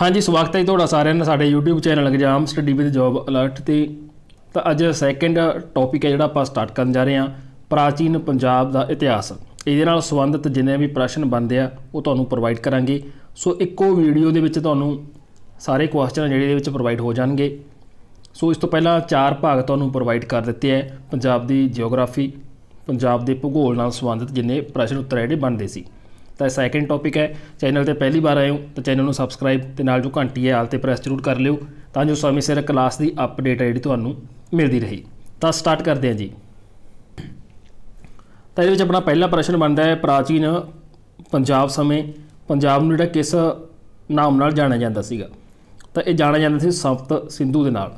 ਹਾਂਜੀ ਸਵਾਗਤ ਹੈ ਤੁਹਾਡਾ ਸਾਰਿਆਂ ਦਾ ਸਾਡੇ YouTube channel exam study with job alert ਤੇ ਤਾਂ ਅੱਜ ਸੈਕੰਡ ਟੌਪਿਕ ਹੈ ਜਿਹੜਾ ਆਪਾਂ ਸਟਾਰਟ ਕਰਨ ਜਾ ਰਹੇ ਹਾਂ ਪ੍ਰਾਚੀਨ ਪੰਜਾਬ ਦਾ ਇਤਿਹਾਸ ਇਹਦੇ ਨਾਲ ਸੰਬੰਧਿਤ ਜਿੰਨੇ ਵੀ ਪ੍ਰਸ਼ਨ ਬਣਦੇ ਆ ਉਹ ਤੁਹਾਨੂੰ ਪ੍ਰੋਵਾਈਡ ਕਰਾਂਗੇ ਸੋ ਇੱਕੋ ਵੀਡੀਓ ਦੇ ਵਿੱਚ ਤੁਹਾਨੂੰ ਸਾਰੇ ਕੁਐਸਚਨ ਜਿਹੜੇ ਦੇ ਵਿੱਚ ਪ੍ਰੋਵਾਈਡ ਹੋ ਜਾਣਗੇ ਸੋ ਇਸ ਤੋਂ ਪਹਿਲਾਂ ਚਾਰ ਭਾਗ ਤੁਹਾਨੂੰ ਪ੍ਰੋਵਾਈਡ ਕਰ ਦਿੱਤੇ ਹੈ ਪੰਜਾਬ ਦੀ ਜੀਓਗ੍ਰਾਫੀ ਪੰਜਾਬ ਦੇ ਭੂਗੋਲ ਨਾਲ ਸੰਬੰਧਿਤ ਜਿੰਨੇ ਪ੍ਰਸ਼ਨ ਉੱਤਰ ਜਿਹੜੇ ਬਣਦੇ ਸੀ ਤਾਂ ਸੈਕਿੰਡ ਟੌਪਿਕ ਹੈ ਚੈਨਲ ਤੇ ਪਹਿਲੀ ਵਾਰ ਆਏ ਹੋ ਤਾਂ ਚੈਨਲ ਨੂੰ ਸਬਸਕ੍ਰਾਈਬ ਤੇ ਨਾਲ ਜੋ ਘੰਟੀ ਹੈ ਆਲ ਤੇ ਪ੍ਰੈਸ ਜ਼ਰੂਰ ਕਰ ਲਿਓ ਤਾਂ ਜੋ ਸਮੇਂ ਸਿਰ ਕਲਾਸ ਦੀ ਅਪਡੇਟ ਜਿਹੜੀ ਤੁਹਾਨੂੰ ਮਿਲਦੀ ਰਹੀ ਤਾਂ ਸਟਾਰਟ ਕਰਦੇ ਹਾਂ ਜੀ ਤਾਂ ਇਹਦੇ ਵਿੱਚ ਆਪਣਾ ਪਹਿਲਾ ਪ੍ਰਸ਼ਨ ਬਣਦਾ ਹੈ ਪ੍ਰਾਚੀਨ ਪੰਜਾਬ ਸਮੇਂ ਪੰਜਾਬ ਨੂੰ ਜਿਹੜਾ ਕਿਸ ਨਾਮ ਨਾਲ ਜਾਣਿਆ ਜਾਂਦਾ ਸੀਗਾ ਤਾਂ ਇਹ ਜਾਣਿਆ ਜਾਂਦਾ ਸੀ ਸਪਤ ਸਿੰਧੂ ਦੇ ਨਾਲ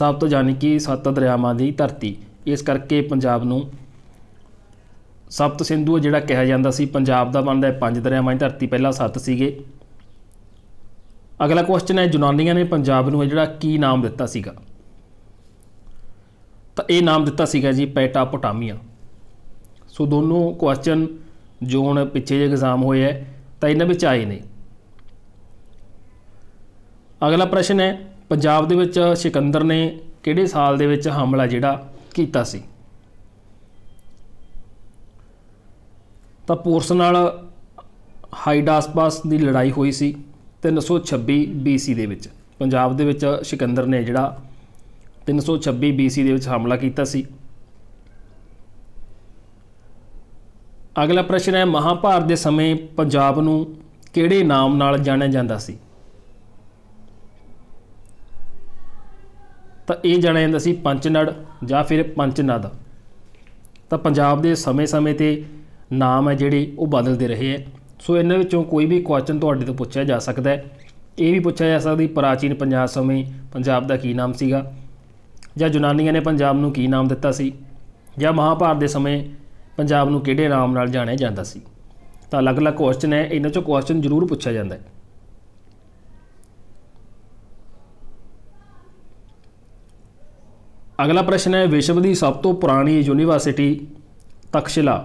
ਸਭ ਤੋਂ ਜਾਨੀ ਕਿ ਸੱਤ ਦਰਿਆਵਾਂ ਦੀ ਧਰਤੀ ਇਸ ਕਰਕੇ ਪੰਜਾਬ ਨੂੰ ਸਪਤ ਸਿੰਧੂ ਜਿਹੜਾ ਕਿਹਾ ਜਾਂਦਾ ਸੀ ਪੰਜਾਬ ਦਾ ਬਣਦਾ ਹੈ ਪੰਜ ਦਰਿਆਵਾਂ ਦੀ ਧਰਤੀ ਪਹਿਲਾਂ ਸੱਤ ਸੀਗੇ ਅਗਲਾ ਕੁਐਸਚਨ ਹੈ ਜੁਨਾਨੀਆਂ ਨੇ ਪੰਜਾਬ ਨੂੰ ਜਿਹੜਾ ਕੀ ਨਾਮ ਦਿੱਤਾ ਸੀਗਾ ਤਾਂ ਇਹ ਨਾਮ ਦਿੱਤਾ ਸੀਗਾ ਜੀ ਪੈਟਾਪੋਟਾਮੀਆ ਸੋ ਦੋਨੋਂ ਕੁਐਸਚਨ ਜੋ ਹੁਣ ਪਿੱਛੇ ਜੇ ਐਗਜ਼ਾਮ ਹੋਇਆ ਤਾਂ ਇਹਨਾਂ ਵਿੱਚ ਆਏ ਨੇ ਅਗਲਾ ਪ੍ਰਸ਼ਨ ਹੈ ਪੰਜਾਬ ਦੇ ਵਿੱਚ ਸਿਕੰਦਰ ਨੇ ਕਿਹੜੇ ਸਾਲ ਦੇ ਵਿੱਚ ਹਮਲਾ ਜਿਹੜਾ ਕੀਤਾ ਸੀ ਤਾਂ ਪੋਰਸ ਨਾਲ ਹਾਈਡਾਸਪਾਸ ਦੀ ਲੜਾਈ ਹੋਈ ਸੀ 326 BC ਦੇ ਵਿੱਚ ਪੰਜਾਬ ਦੇ ਵਿੱਚ ਸਿਕੰਦਰ ਨੇ ਜਿਹੜਾ 326 BC ਦੇ ਵਿੱਚ ਹਮਲਾ ਕੀਤਾ ਸੀ ਅਗਲਾ ਪ੍ਰਸ਼ਨ ਹੈ ਮਹਾਭਾਰਤ ਦੇ ਸਮੇਂ ਪੰਜਾਬ ਨੂੰ ਕਿਹੜੇ ਨਾਮ ਨਾਲ ਜਾਣਿਆ ਜਾਂਦਾ ਸੀ ਤਾਂ ਇਹ ਜਾਣਿਆ ਜਾਂਦਾ ਸੀ ਪੰਚਨੜ ਜਾਂ ਫਿਰ ਪੰਚਨਦ ਤਾਂ ਪੰਜਾਬ ਦੇ ਸਮੇਂ-ਸਮੇਂ ਤੇ ਨਾਮ ਹੈ ਜਿਹੜੇ ਉਹ ਬਦਲਦੇ ਰਹੇ ਹੈ ਸੋ ਇਹਨਾਂ ਵਿੱਚੋਂ ਕੋਈ ਵੀ ਕੁਐਸਚਨ ਤੁਹਾਡੇ ਤੋਂ ਪੁੱਛਿਆ ਜਾ ਸਕਦਾ ਹੈ ਇਹ ਵੀ ਪੁੱਛਿਆ ਜਾ ਸਕਦਾ ਪ੍ਰਾਚੀਨ ਪੰਜਾਬ ਸਮੇਂ ਪੰਜਾਬ ਦਾ ਕੀ ਨਾਮ ਸੀਗਾ ਜਾਂ ਜੁਨਾਨੀਆਂ ਨੇ ਪੰਜਾਬ ਨੂੰ ਕੀ ਨਾਮ ਦਿੱਤਾ ਸੀ ਜਾਂ ਮਹਾਭਾਰਤ ਦੇ ਸਮੇਂ ਪੰਜਾਬ ਨੂੰ ਕਿਹੜੇ ਨਾਮ ਨਾਲ ਜਾਣਿਆ ਜਾਂਦਾ ਸੀ ਤਾਂ ਅਲੱਗ-ਅਲੱਗ ਕੁਐਸਚਨ ਹੈ ਇਹਨਾਂ ਚੋਂ ਕੁਐਸਚਨ ਜ਼ਰੂਰ ਪੁੱਛਿਆ ਜਾਂਦਾ ਹੈ ਅਗਲਾ ਪ੍ਰਸ਼ਨ ਹੈ ਵਿਸ਼ਵ ਦੀ ਸਭ ਤੋਂ ਪੁਰਾਣੀ ਯੂਨੀਵਰਸਿਟੀ ਤਕਸ਼ਿਲਾ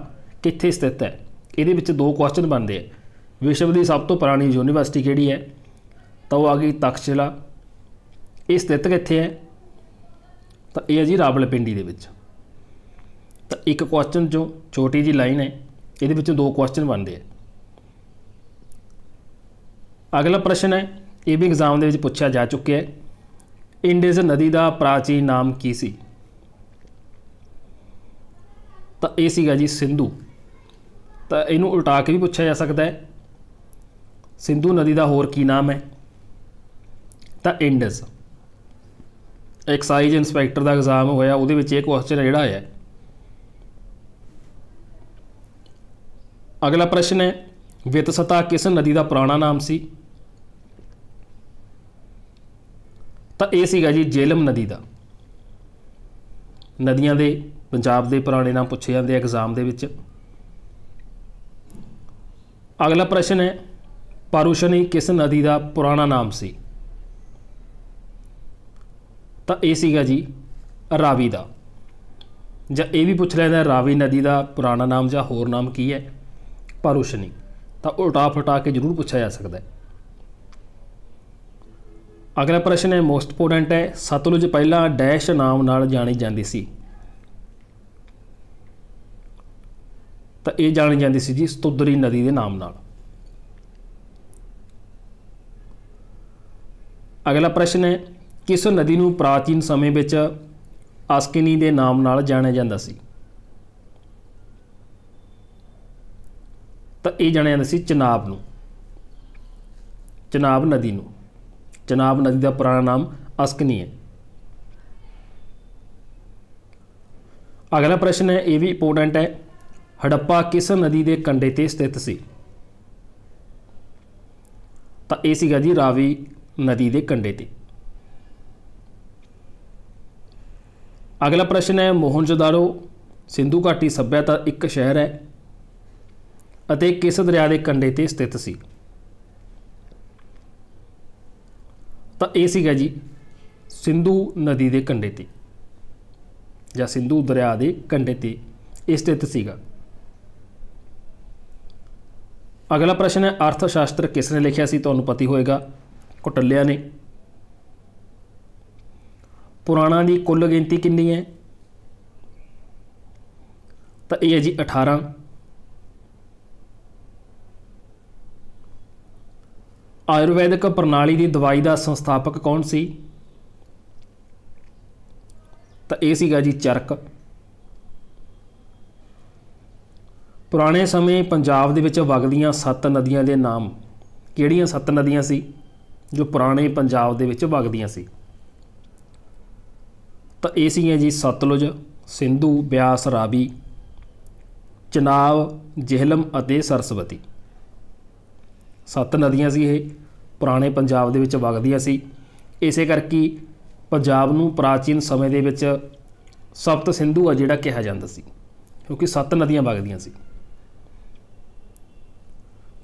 ਕਿੱਥੇ ਸਥਿਤ ਹੈ ਇਹਦੇ ਵਿੱਚ ਦੋ ਕੁਐਸਚਨ ਬਣਦੇ ਆ ਵਿਸ਼ਵ ਦੀ ਸਭ ਤੋਂ ਪੁਰਾਣੀ ਯੂਨੀਵਰਸਿਟੀ ਕਿਹੜੀ ਹੈ ਤਾਂ ਉਹ ਆ ਗਈ ਤਕਸ਼ਿਲਾ ਇਹ ਸਥਿਤ ਕਿੱਥੇ ਹੈ ਤਾਂ ਇਹ ਹੈ ਜੀ ਰਾਵਲਪਿੰਡੀ ਦੇ ਵਿੱਚ ਤਾਂ ਇੱਕ ਕੁਐਸਚਨ ਜੋ ਛੋਟੀ ਜੀ ਲਾਈਨ ਹੈ ਇਹਦੇ ਵਿੱਚੋਂ ਦੋ ਕੁਐਸਚਨ ਬਣਦੇ ਆ ਅਗਲਾ ਪ੍ਰਸ਼ਨ ਹੈ ਇਹ ਵੀ ਐਗਜ਼ਾਮ ਦੇ ਵਿੱਚ ਪੁੱਛਿਆ ਜਾ ਚੁੱਕਿਆ ਹੈ ਇੰਡਸ ਨਦੀ ਦਾ ਪ੍ਰਾਚੀਨ ਨਾਮ ਕੀ ਸੀ ਤਾਂ ਇਹ ਸੀਗਾ ਜੀ ਸਿੰਧੂ ਤਾਂ ਇਹਨੂੰ ਉਲਟਾ ਕੇ ਵੀ ਪੁੱਛਿਆ ਜਾ ਸਕਦਾ ਹੈ ਸਿੰਧੂ ਨਦੀ ਦਾ ਹੋਰ ਕੀ ਨਾਮ ਹੈ ਤਾਂ ਇੰਡਸ ਐਕਸਾਈਜ਼ ਇਨਸਪੈਕਟਰ ਦਾ ਐਗਜ਼ਾਮ ਹੋਇਆ ਉਹਦੇ ਵਿੱਚ ਇਹ ਕੁਐਸਚਨ ਜਿਹੜਾ ਆਇਆ ਅਗਲਾ ਪ੍ਰਸ਼ਨ ਹੈ ਵਿਤਸਤਾ ਕਿਸ ਨਦੀ ਦਾ ਪੁਰਾਣਾ ਨਾਮ ਸੀ ਤਾਂ ਇਹ ਸੀਗਾ ਜੀ ਜੇਲਮ ਨਦੀ ਦਾ ਨਦੀਆਂ ਦੇ ਪੰਜਾਬ ਦੇ ਪੁਰਾਣੇ ਨਾਮ ਪੁੱਛੇ ਜਾਂਦੇ ਐਗਜ਼ਾਮ ਦੇ ਵਿੱਚ ਅਗਲਾ ਪ੍ਰਸ਼ਨ ਹੈ ਪਾਰੂਸ਼ਨੀ ਕਿਸ ਨਦੀ ਦਾ ਪੁਰਾਣਾ ਨਾਮ ਸੀ ਤਾਂ ਇਹ ਸੀਗਾ ਜੀ ਰਾਵੀ ਦਾ ਜਾਂ ਇਹ ਵੀ ਪੁੱਛ ਲੈਂਦਾ ਰਾਵੀ ਨਦੀ ਦਾ ਪੁਰਾਣਾ ਨਾਮ ਜਾਂ ਹੋਰ ਨਾਮ ਕੀ ਹੈ ਪਾਰੂਸ਼ਨੀ ਤਾਂ ਉਲਟਾ ਫਟਾ ਕੇ ਜ਼ਰੂਰ ਪੁੱਛਿਆ ਜਾ ਸਕਦਾ ਹੈ ਅਗਲਾ ਪ੍ਰਸ਼ਨ ਹੈ ਮੋਸਟ ਇੰਪੋਰਟੈਂਟ ਹੈ ਸਤਲੁਜ ਪਹਿਲਾਂ ਡੈਸ਼ ਨਾਮ ਨਾਲ ਜਾਣੀ ਜਾਂਦੀ ਸੀ ਤਾਂ ਇਹ ਜਾਣੀ ਜਾਂਦੀ ਸੀ ਜੀ ਸਤੁਦਰੀ ਨਦੀ ਦੇ ਨਾਮ ਨਾਲ ਅਗਲਾ ਪ੍ਰਸ਼ਨ ਹੈ ਕਿਸ ਨਦੀ ਨੂੰ ਪ੍ਰਾਚੀਨ ਸਮੇਂ ਵਿੱਚ ਆਸਕਿਨੀ ਦੇ ਨਾਮ ਨਾਲ ਜਾਣਿਆ ਜਾਂਦਾ ਸੀ ਤਾਂ ਇਹ ਜਾਣਿਆ ਜਾਂਦਾ ਸੀ ਚਨਾਬ ਨੂੰ ਚਨਾਬ ਨਦੀ ਨੂੰ ਚਨਾਬ ਨਦੀ ਦਾ ਪੁਰਾਣਾ ਨਾਮ ਅਸਕਨੀ ਹੈ ਅਗਲਾ ਪ੍ਰਸ਼ਨ ਹੈ ਇਹ ਵੀ ਇੰਪੋਰਟੈਂਟ ਹੈ ਹੜੱਪਾ ਕਿਸ ਨਦੀ ਦੇ ਕੰਢੇ ਤੇ ਸਥਿਤ ਸੀ ਤਾਂ ਇਹ ਸੀਗਾ ਜੀ ਰਾਵੀ ਨਦੀ ਦੇ ਕੰਢੇ ਤੇ ਅਗਲਾ ਪ੍ਰਸ਼ਨ ਹੈ ਮੋਹਨਜੋਦਾੜੋ ਸਿੰਧੂ ਘਾਟੀ ਸਭਿਆਤਾ ਇੱਕ ਸ਼ਹਿਰ ਹੈ ਅਤੇ ਕਿਸ ਦਰਿਆ ਦੇ ਕੰਢੇ ਤੇ ਸਥਿਤ ਸੀ ਤਾਂ ਇਹ ਸੀਗਾ ਜੀ ਸਿੰਧੂ ਨਦੀ ਦੇ ਕੰਢੇ ਤੇ ਜਾਂ ਸਿੰਧੂ ਦਰਿਆ ਦੇ ਕੰਢੇ ਤੇ ਸਥਿਤ ਸੀਗਾ ਅਗਲਾ ਪ੍ਰਸ਼ਨ ਹੈ ਅਰਥ ਸ਼ਾਸਤਰ ਕਿਸ ਨੇ ਲਿਖਿਆ ਸੀ ਤੁਹਾਨੂੰ ਪਤੀ ਹੋਏਗਾ ਕੁਟਲਿਆ ਨੇ ਪੁਰਾਣਾ ਦੀ ਕੁੱਲ ਗਿਣਤੀ ਕਿੰਨੀ ਹੈ ਤਾਂ ਇਹ ਹੈ ਜੀ 18 ਆਯੁਰਵੈਦਿਕ ਪ੍ਰਣਾਲੀ ਦੀ ਦਵਾਈ ਦਾ ਸੰਸਥਾਪਕ ਕੌਣ ਸੀ ਤਾਂ ਇਹ ਸੀਗਾ ਜੀ ਚਰਕ ਪੁਰਾਣੇ ਸਮੇਂ ਪੰਜਾਬ ਦੇ ਵਿੱਚ ਵਗਦੀਆਂ ਸੱਤ ਨਦੀਆਂ ਦੇ ਨਾਮ ਕਿਹੜੀਆਂ ਸੱਤ ਨਦੀਆਂ ਸੀ ਜੋ ਪੁਰਾਣੇ ਪੰਜਾਬ ਦੇ ਵਿੱਚ ਵਗਦੀਆਂ ਸੀ ਤਾਂ ਇਹ ਸੀਗੀਆਂ ਜੀ ਸਤਲੁਜ ਸਿੰਧੂ ਬਿਆਸ ਰਾਵੀ ਚਨਾਬ ਜਿਹਲਮ ਅਤੇ ਸਰਸਵਤੀ ਸੱਤ ਨਦੀਆਂ ਸੀ ਇਹ ਪੁਰਾਣੇ ਪੰਜਾਬ ਦੇ ਵਿੱਚ ਵਗਦੀਆਂ ਸੀ ਇਸੇ ਕਰਕੇ ਪੰਜਾਬ ਨੂੰ ਪ੍ਰਾਚੀਨ ਸਮੇਂ ਦੇ ਵਿੱਚ ਸਪਤ ਸਿੰਧੂ ਆ ਜਿਹੜਾ ਕਿਹਾ ਜਾਂਦਾ ਸੀ ਕਿਉਂਕਿ ਸੱਤ ਨਦੀਆਂ ਵਗਦੀਆਂ ਸੀ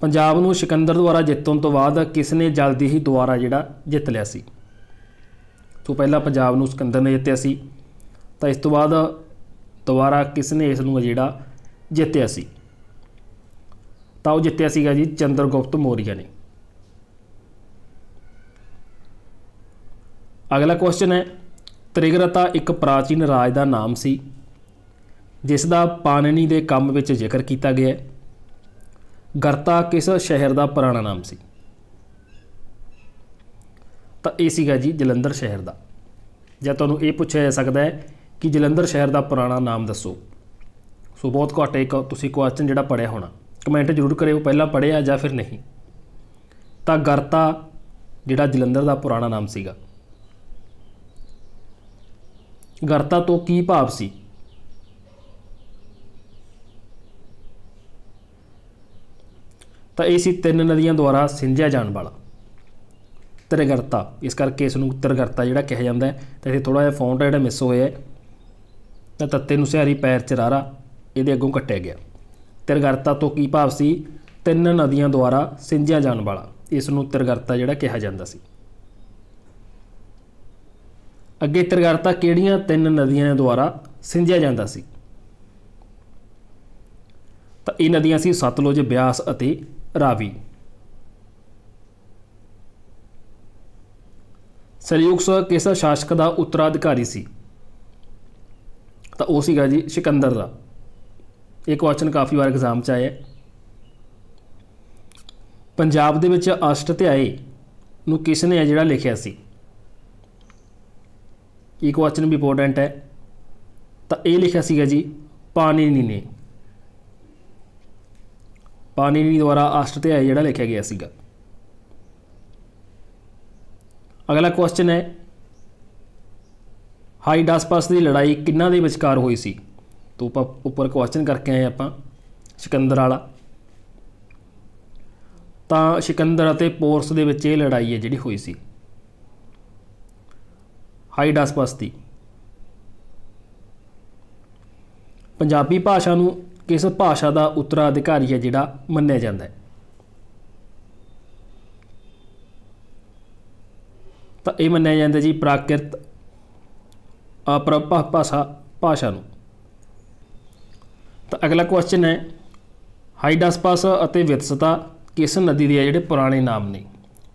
ਪੰਜਾਬ ਨੂੰ ਸਿਕੰਦਰ ਦੁਆਰਾ ਜਿੱਤਣ ਤੋਂ ਬਾਅਦ ਕਿਸ ਨੇ ਜਲਦੀ ਹੀ ਦੁਆਰਾ ਜਿਹੜਾ ਜਿੱਤ ਲਿਆ ਸੀ ਤੋਂ ਪਹਿਲਾਂ ਪੰਜਾਬ ਨੂੰ ਸਿਕੰਦਰ ਨੇ ਜਿੱਤਿਆ ਸੀ ਤਾਂ ਇਸ ਤੋਂ ਬਾਅਦ ਦੁਆਰਾ ਕਿਸ ਨੇ ਇਸ ਨੂੰ ਜਿਹੜਾ ਜਿੱਤਿਆ ਸੀ ਤਾਂ ਉਹ ਜਿੱਤਿਆ ਸੀਗਾ ਜੀ ਚੰਦਰਗੁਪਤ ਮੌਰੀਆ ਨੇ ਅਗਲਾ ਕੁਐਸਚਨ ਹੈ ਤ੍ਰਿਗਰਤਾ ਇੱਕ ਪ੍ਰਾਚੀਨ ਰਾਜ ਦਾ ਨਾਮ ਸੀ ਜਿਸ ਦਾ ਪਾਣਨੀ ਦੇ ਕੰਮ ਵਿੱਚ ਜ਼ਿਕਰ ਕੀਤਾ ਗਿਆ ਹੈ ਗਰਤਾ ਕਿਸ ਸ਼ਹਿਰ ਦਾ ਪੁਰਾਣਾ ਨਾਮ ਸੀ ਤਾਂ ਇਹ ਸੀਗਾ ਜੀ ਜਲੰਧਰ ਸ਼ਹਿਰ ਦਾ ਜਾਂ ਤੁਹਾਨੂੰ ਇਹ ਪੁੱਛਿਆ ਜਾ ਸਕਦਾ ਹੈ ਕਿ ਜਲੰਧਰ ਸ਼ਹਿਰ ਦਾ ਪੁਰਾਣਾ ਨਾਮ ਦੱਸੋ ਸੋ ਬਹੁਤ ਘੱਟ ਇੱਕ ਤੁਸੀਂ ਕੁਐਸਚਨ ਜਿਹੜਾ ਪੜਿਆ ਹੋਣਾ ਕਮੈਂਟ ਜ਼ਰੂਰ ਕਰਿਓ ਪਹਿਲਾਂ ਪੜਿਆ ਜਾਂ ਫਿਰ ਨਹੀਂ ਤਾਂ ਗਰਤਾ ਜਿਹੜਾ ਜਲੰਧਰ ਦਾ ਪੁਰਾਣਾ ਨਾਮ ਸੀਗਾ ਗਰਤਾ ਤੋਂ ਕੀ ਭਾਵ ਸੀ ਤਾਂ ਇਹ ਸੀ ਤਿੰਨ ਨਦੀਆਂ ਦੁਆਰਾ ਸਿੰਜਿਆ ਜਾਣ ਵਾਲਾ ਤਰਗਰਤਾ ਇਸ ਕਰਕੇ ਇਸ ਨੂੰ ਤਰਗਰਤਾ ਜਿਹੜਾ ਕਿਹਾ ਜਾਂਦਾ ਹੈ ਤਾਂ ਇਹ ਥੋੜਾ ਜਿਹਾ ਫੌਂਟ ਜਿਹੜਾ ਮਿਸ ਹੋਇਆ ਹੈ ਤਾਂ ਤੱਤੇ ਨੂੰ ਸਿਆਰੀ ਪੈਰ ਚ ਰਾਰਾ ਇਹਦੇ ਅੱਗੋਂ ਕੱਟਿਆ ਗਿਆ ਤਰਗਰਤਾ ਤੋਂ ਕੀ ਭਾਵ ਸੀ ਤਿੰਨ ਨਦੀਆਂ ਦੁਆਰਾ ਸਿੰਜਿਆ ਜਾਣ ਵਾਲਾ ਇਸ ਨੂੰ ਤਰਗਰਤਾ ਜਿਹੜਾ ਕਿਹਾ ਜਾਂਦਾ ਸੀ ਅੱਗੇ ਤਰਗਰਤਾ ਕਿਹੜੀਆਂ ਤਿੰਨ ਨਦੀਆਂ ਦੁਆਰਾ ਸਿੰਜਿਆ ਜਾਂਦਾ ਸੀ ਤਾਂ ਇਹ ਨਦੀਆਂ ਸੀ ਸਤਲੁਜ ਬਿਆਸ ਅਤੇ ਰਾਵੀ ਸਲਯੁਗ ਕਿਸਾ ਸ਼ਾਸਕ ਦਾ ਉਤਰਾਧਿਕਾਰੀ ਸੀ ਤਾਂ ਉਹ ਸੀਗਾ ਜੀ ਸਿਕੰਦਰ ਦਾ ਇਹ ਕੁਐਸਚਨ ਕਾਫੀ ਵਾਰ ਐਗਜ਼ਾਮ 'ਚ ਆਇਆ ਪੰਜਾਬ ਦੇ ਵਿੱਚ ਅਸ਼ਟ ਧਿਆਏ ਨੂੰ ਕਿਸ ਨੇ ਜਿਹੜਾ ਲਿਖਿਆ ਸੀ ਇਹ ਕੁਐਸਚਨ ਵੀ ਇੰਪੋਰਟੈਂਟ ਹੈ ਤਾਂ ਇਹ ਲਿਖਿਆ ਸੀਗਾ ਜੀ ਪਾਣੀਨੀ ਨੇ ਪਾਣੀਨੀ ਦੁਆਰਾ ਆਸ਼ਟ ਤੇ ਹੈ ਜਿਹੜਾ ਲਿਖਿਆ ਗਿਆ ਸੀਗਾ ਅਗਲਾ ਕੁਐਸਚਨ ਹੈ ਹਾਈਡਾਸਪਸ ਦੀ ਲੜਾਈ ਕਿੰਨਾ ਦੇ ਵਿਚਕਾਰ ਹੋਈ ਸੀ ਤੋਂ ਆਪਾਂ ਉੱਪਰ ਕੁਐਸਚਨ ਕਰਕੇ ਆਏ ਆਪਾਂ ਸਿਕੰਦਰ ਵਾਲਾ ਤਾਂ ਸਿਕੰਦਰ ਅਤੇ ਪੋਰਸ ਦੇ ਵਿੱਚ ਇਹ ਲੜਾਈ ਹੈ ਜਿਹੜੀ ਹੋਈ ਸੀ ਹਾਈਡਾਸਪਸ ਦੀ ਪੰਜਾਬੀ ਭਾਸ਼ਾ ਨੂੰ ਕਿਸ ਭਾਸ਼ਾ ਦਾ ਉਤਰਾਧਿਕਾਰੀ ਹੈ ਜਿਹੜਾ ਮੰਨਿਆ ਜਾਂਦਾ ਹੈ ਤਾਂ ਇਹ ਮੰਨਿਆ ਜਾਂਦਾ ਜੀ ਪ੍ਰਾਕਿਰਤ ਅਪਰਪਹ ਭਾਸ਼ਾ ਭਾਸ਼ਾ ਨੂੰ ਤਾਂ ਅਗਲਾ ਕੁਐਸਚਨ ਹੈ ਹਾਈਡਾਸਪਾਸ ਅਤੇ ਵਿਤਸਤਾ ਕਿਸ ਨਦੀ ਦੇ ਆ ਜਿਹੜੇ ਪੁਰਾਣੇ ਨਾਮ ਨੇ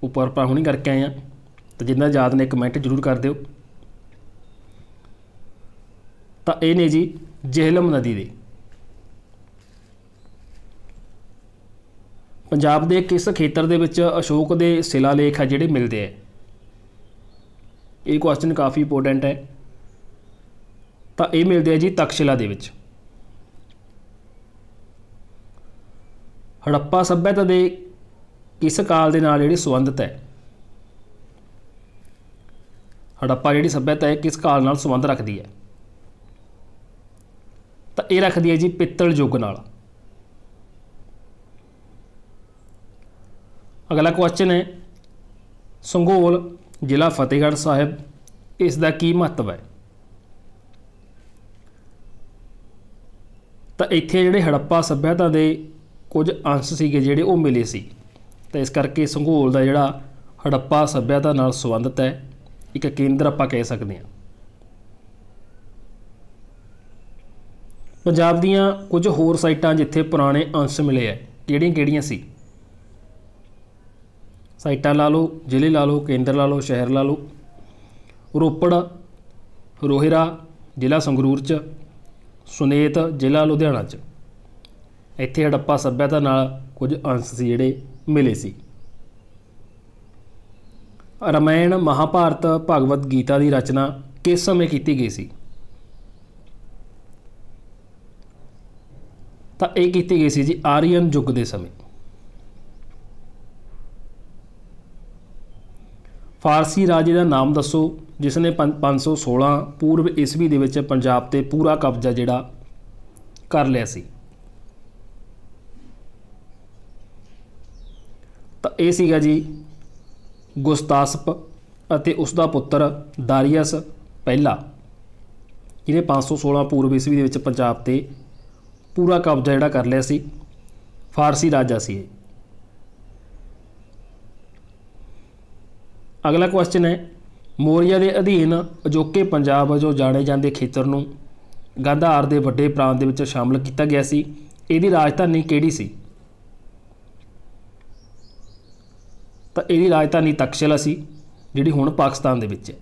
ਉੱਪਰ ਪਰ ਹੁਣੀ ਕਰਕੇ ਆਏ ਆ ਤਾਂ ਜਿੰਨਾ ਯਾਦ ਨੇ ਕਮੈਂਟ ਜ਼ਰੂਰ ਕਰ ਦਿਓ ਤਾਂ ਇਹ ਨੇ ਜੀ ਜੇਹਲਮ ਨਦੀ ਦੇ ਪੰਜਾਬ ਦੇ ਕਿਸ ਖੇਤਰ ਦੇ ਵਿੱਚ ਅਸ਼ੋਕ ਦੇ ਸਿਲਾ ਲੇਖ ਆ ਜਿਹੜੇ ਮਿਲਦੇ ਆ ਇਹ ਕੁਐਸਚਨ ਕਾਫੀ ਇੰਪੋਰਟੈਂਟ ਹੈ ਤਾਂ ਇਹ ਮਿਲਦੇ ਆ ਜੀ ਤਕਸ਼ਿਲਾ ਦੇ ਵਿੱਚ ਹੜੱਪਾ ਸੱਭਿਅਤਾ ਦੇ ਕਿਸ ਕਾਲ ਦੇ ਨਾਲ ਜਿਹੜੀ ਸੰਬੰਧਤ ਹੈ ਹੜੱਪਾ ਜਿਹੜੀ ਸੱਭਿਅਤਾ ਹੈ ਕਿਸ ਕਾਲ ਨਾਲ ਸੰਬੰਧ ਰੱਖਦੀ ਹੈ ਤਾਂ ਇਹ ਰੱਖਦੀ ਹੈ ਜੀ ਪਿੱਤਲ ਯੁੱਗ ਨਾਲ ਅਗਲਾ ਕੁਐਸਚਨ ਹੈ ਸੰਗੋਲ ਜ਼ਿਲ੍ਹਾ ਫਤਿਹਗੜ੍ਹ ਸਾਹਿਬ ਇਸ ਦਾ ਕੀ ਮਹੱਤਵ ਹੈ ਤਾਂ ਇੱਥੇ ਜਿਹੜੇ ਹੜੱਪਾ ਸਭਿਅਤਾ ਦੇ ਕੁਝ ਅੰਸ਼ ਸੀਗੇ ਜਿਹੜੇ ਉਹ ਮਿਲੇ ਸੀ ਤਾਂ ਇਸ ਕਰਕੇ ਸੰਗੋਲ ਦਾ ਜਿਹੜਾ ਹੜੱਪਾ ਸਭਿਅਤਾ ਨਾਲ ਸੰਬੰਧਿਤ ਹੈ ਇੱਕ ਕੇਂਦਰ ਆਪਾਂ ਕਹਿ ਸਕਦੇ ਹਾਂ ਪੰਜਾਬ ਦੀਆਂ ਕੁਝ ਹੋਰ ਸਾਈਟਾਂ ਜਿੱਥੇ ਪੁਰਾਣੇ ਅੰਸ਼ ਮਿਲੇ ਆ ਕਿਹੜੀਆਂ-ਕਿਹੜੀਆਂ ਸੀ ਸਾਈਟਾਂ ਲਾ ਲਓ ਜ਼ਿਲ੍ਹੇ ਲਾ ਲਓ ਕੇਂਦਰ ਲਾ ਲਓ ਸ਼ਹਿਰ ਲਾ ਲਓ ਰੋਪੜ ਰੋਹਿਰਾ ਜ਼ਿਲ੍ਹਾ ਸੰਗਰੂਰ ਚ ਸੁਨੇਤ ਜ਼ਿਲ੍ਹਾ ਲੁਧਿਆਣਾ ਚ ਇੱਥੇ ਹੜੱਪਾ ਸੱਭਿਅਤਾ ਨਾਲ ਕੁਝ ਅੰਸ਼ ਸੀ ਜਿਹੜੇ ਮਿਲੇ ਸੀ ਰਮਾਇਣ ਮਹਾਭਾਰਤ ਭਗਵਦ ਗੀਤਾ ਦੀ ਰਚਨਾ ਕਿਸ ਸਮੇਂ ਕੀਤੀ ਗਈ ਸੀ ਤਾਂ ਇਹ ਕੀਤੀ ਗਈ ਸੀ ਜੀ ਆਰੀਅਨ ਯੁੱਗ ਦੇ ਸਮੇਂ ਫਾਰਸੀ ਰਾਜੇ ਦਾ ਨਾਮ ਦੱਸੋ ਜਿਸ ਨੇ 516 ਪੂਰਵ ਈਸਵੀ ਦੇ ਵਿੱਚ ਪੰਜਾਬ ਤੇ ਪੂਰਾ ਕਬਜ਼ਾ ਜਿਹੜਾ ਕਰ ਲਿਆ ਸੀ ਤਾਂ ਇਹ ਸੀਗਾ ਜੀ ਗੁਸਤਾਸਪ ਅਤੇ ਉਸ ਦਾ ਪੁੱਤਰ ਦਾਰੀਅਸ ਪਹਿਲਾ ਜਿਹਨੇ 516 ਪੂਰਵ ਈਸਵੀ ਦੇ ਵਿੱਚ ਪੰਜਾਬ ਤੇ ਪੂਰਾ ਕਬਜ਼ਾ ਜਿਹੜਾ ਕਰ ਲਿਆ ਸੀ ਫਾਰਸੀ ਰਾਜਾ ਸੀ ਇਹ ਅਗਲਾ ਕੁਐਸਚਨ ਹੈ ਮੋਰੀਆ ਦੇ ਅਧੀਨ ਅਜੋਕੇ ਪੰਜਾਬ ਵਜੋਂ ਜਾਣੇ ਜਾਂਦੇ ਖੇਤਰ ਨੂੰ ਗੰਧਾਰ ਦੇ ਵੱਡੇ ਪ੍ਰਾਂਤ ਦੇ ਵਿੱਚ ਸ਼ਾਮਲ ਕੀਤਾ ਗਿਆ ਸੀ ਇਹਦੀ ਰਾਜਧਾਨੀ ਕਿਹੜੀ ਸੀ ਤਾਂ ਇਹਦੀ ਰਾਜਧਾਨੀ ਤਕਸ਼ਲਾ ਸੀ ਜਿਹੜੀ ਹੁਣ ਪਾਕਿਸਤਾਨ ਦੇ ਵਿੱਚ ਹੈ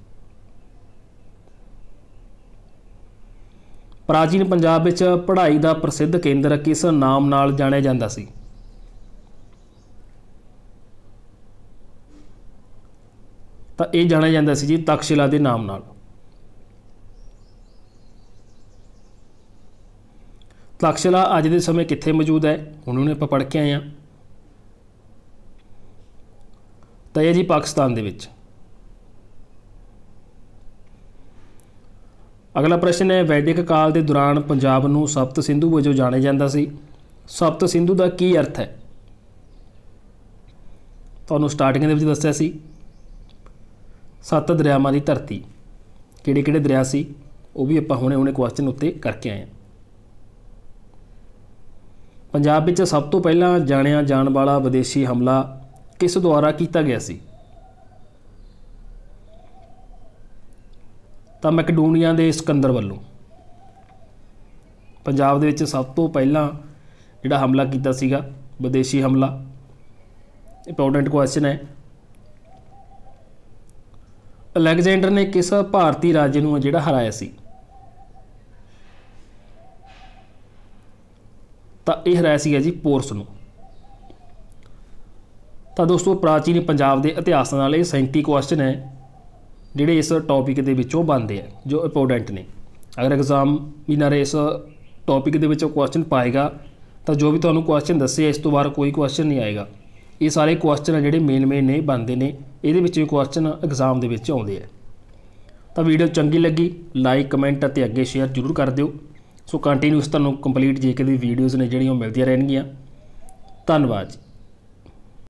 ਪ੍ਰਾਚੀਨ ਪੰਜਾਬ ਵਿੱਚ ਪੜ੍ਹਾਈ ਦਾ ਪ੍ਰਸਿੱਧ ਕੇਂਦਰ ਕਿਸ ਨਾਮ ਨਾਲ ਜਾਣਿਆ ਜਾਂਦਾ ਸੀ ਤਾਂ ਇਹ ਜਾਣਿਆ ਜਾਂਦਾ ਸੀ ਜੀ ਤਕਸ਼ਿਲਾ ਦੇ ਨਾਮ ਨਾਲ ਤਕਸ਼ਿਲਾ ਅੱਜ ਦੇ ਸਮੇਂ ਕਿੱਥੇ ਮੌਜੂਦ ਹੈ ਹੁਣ ਉਹਨੇ ਆਪਾਂ ਪੜ੍ਹ ਕੇ ਆਏ ਆ ਤਾਂ ਇਹ ਜੀ ਪਾਕਿਸਤਾਨ ਦੇ ਵਿੱਚ ਅਗਲਾ ਪ੍ਰਸ਼ਨ ਹੈ ਵੈਦਿਕ ਕਾਲ ਦੇ ਦੌਰਾਨ ਪੰਜਾਬ ਨੂੰ ਸਪਤ ਸਿੰਧੂ ਵਜੋਂ ਜਾਣਿਆ ਜਾਂਦਾ ਸੀ ਸਪਤ ਸਿੰਧੂ ਦਾ ਕੀ ਅਰਥ ਹੈ ਤੁਹਾਨੂੰ ਸਟਾਰਟਿੰਗ ਦੇ ਵਿੱਚ ਦੱਸਿਆ ਸੀ ਸੱਤ ਦਰਿਆਵਾਂ ਦੀ ਧਰਤੀ ਕਿਹੜੇ ਕਿਹੜੇ ਦਰਿਆ ਸੀ ਉਹ ਵੀ ਆਪਾਂ ਹੁਣੇ ਹੁਣੇ ਕੁਐਸਚਨ ਉੱਤੇ ਕਰਕੇ ਆਏ ਹਾਂ ਪੰਜਾਬ ਵਿੱਚ ਸਭ ਤੋਂ ਪਹਿਲਾਂ ਜਾਣਿਆ ਜਾਣ ਵਾਲਾ ਵਿਦੇਸ਼ੀ ਹਮਲਾ ਕਿਸ ਦੁਆਰਾ ਕੀਤਾ ਗਿਆ ਸੀ ਤਾਂ ਮੈਕਡੋਨੀਆ ਦੇ ਸਿਕੰਦਰ ਵੱਲੋਂ ਪੰਜਾਬ ਦੇ ਵਿੱਚ ਸਭ ਤੋਂ ਪਹਿਲਾਂ ਜਿਹੜਾ ਹਮਲਾ ਕੀਤਾ ਸੀਗਾ ਵਿਦੇਸ਼ੀ ਹਮਲਾ ਇੰਪੋਰਟੈਂਟ ਕੁਐਸਚਨ ਹੈ ਅਲੈਗਜ਼ੈਂਡਰ ਨੇ ਕਿਸ ਭਾਰਤੀ ਰਾਜੇ ਨੂੰ ਜਿਹੜਾ ਹਰਾਇਆ ਸੀ ਤਾਂ ਇਹ ਹਰਾਇਆ ਸੀਗਾ ਜੀ ਪੋਰਸ ਨੂੰ ਤਾਂ ਦੋਸਤੋ ਪ੍ਰਾਚੀਨ ਪੰਜਾਬ ਦੇ ਇਤਿਹਾਸ ਨਾਲ ਇਹ 37 ਕੁਐਸਚਨ ਹੈ ਜਿਹੜੇ ਇਸ ਟੌਪਿਕ ਦੇ ਵਿੱਚੋਂ ਬਣਦੇ ਆ ਜੋ ਇੰਪੋਰਟੈਂਟ ਨੇ ਅਗਰ ਐਗਜ਼ਾਮ ਬਿਨਾਰੇ ਇਸ ਟੌਪਿਕ ਦੇ ਵਿੱਚੋਂ ਕੁਐਸਚਨ ਪਾਏਗਾ ਤਾਂ ਜੋ ਵੀ ਤੁਹਾਨੂੰ ਕੁਐਸਚਨ ਦੱਸਿਆ ਇਸ ਤੋਂ ਬਾਅਦ ਕੋਈ ਕੁਐਸਚਨ ਨਹੀਂ ਆਏਗਾ ਇਹ ਸਾਰੇ ਕੁਐਸਚਨ ਆ ਜਿਹੜੇ ਮੇਨ ਮੇਨ ਨੇ ਬਣਦੇ ਨੇ ਇਹਦੇ ਵਿੱਚ ਵੀ ਕੁਐਸਚਨ ਐਗਜ਼ਾਮ ਦੇ ਵਿੱਚ ਆਉਂਦੇ ਆ ਤਾਂ ਵੀਡੀਓ ਚੰਗੀ ਲੱਗੀ ਲਾਈਕ ਕਮੈਂਟ ਅਤੇ ਅੱਗੇ ਸ਼ੇਅਰ ਜ਼ਰੂਰ ਕਰ ਦਿਓ ਸੋ ਕੰਟੀਨਿਊਸ ਤੁਹਾਨੂੰ ਕੰਪਲੀਟ ਜੇਕੇ ਦੀ ਵੀਡੀਓਜ਼ ਨੇ ਜਿਹੜੀਆਂ ਉਹ ਮਿਲਦੀਆਂ ਰਹਿਣਗੀਆਂ ਧੰਨਵਾਦ